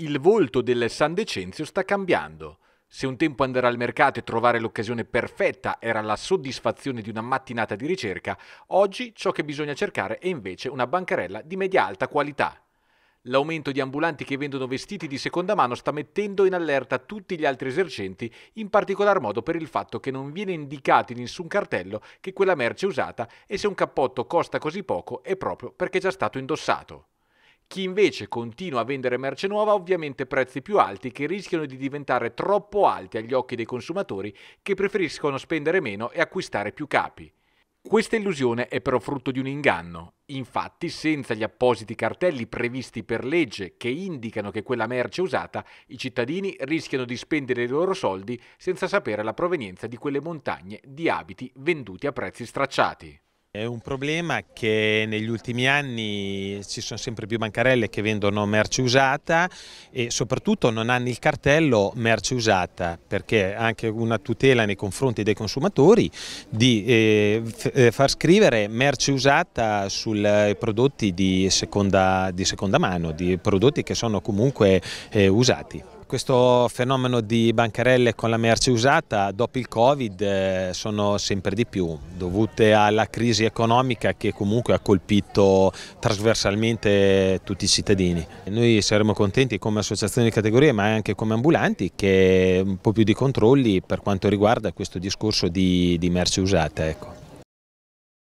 Il volto del San Decenzio sta cambiando. Se un tempo andare al mercato e trovare l'occasione perfetta era la soddisfazione di una mattinata di ricerca, oggi ciò che bisogna cercare è invece una bancarella di media alta qualità. L'aumento di ambulanti che vendono vestiti di seconda mano sta mettendo in allerta tutti gli altri esercenti, in particolar modo per il fatto che non viene indicato in nessun cartello che quella merce è usata e se un cappotto costa così poco è proprio perché è già stato indossato. Chi invece continua a vendere merce nuova ha ovviamente prezzi più alti che rischiano di diventare troppo alti agli occhi dei consumatori che preferiscono spendere meno e acquistare più capi. Questa illusione è però frutto di un inganno. Infatti, senza gli appositi cartelli previsti per legge che indicano che quella merce è usata, i cittadini rischiano di spendere i loro soldi senza sapere la provenienza di quelle montagne di abiti venduti a prezzi stracciati. È un problema che negli ultimi anni ci sono sempre più bancarelle che vendono merce usata e soprattutto non hanno il cartello merce usata perché anche una tutela nei confronti dei consumatori di eh, eh far scrivere merce usata sui eh, prodotti di seconda, di seconda, mano, di prodotti che sono comunque eh, usati. Questo fenomeno di bancarelle con la merce usata dopo il Covid eh, sono sempre di più, dovute alla crisi economica che comunque ha colpito trasversalmente tutti i cittadini. Noi saremmo contenti come associazione di categorie ma anche come ambulanti che un po' più di controlli per quanto riguarda questo discorso di, di merce usata. Ecco.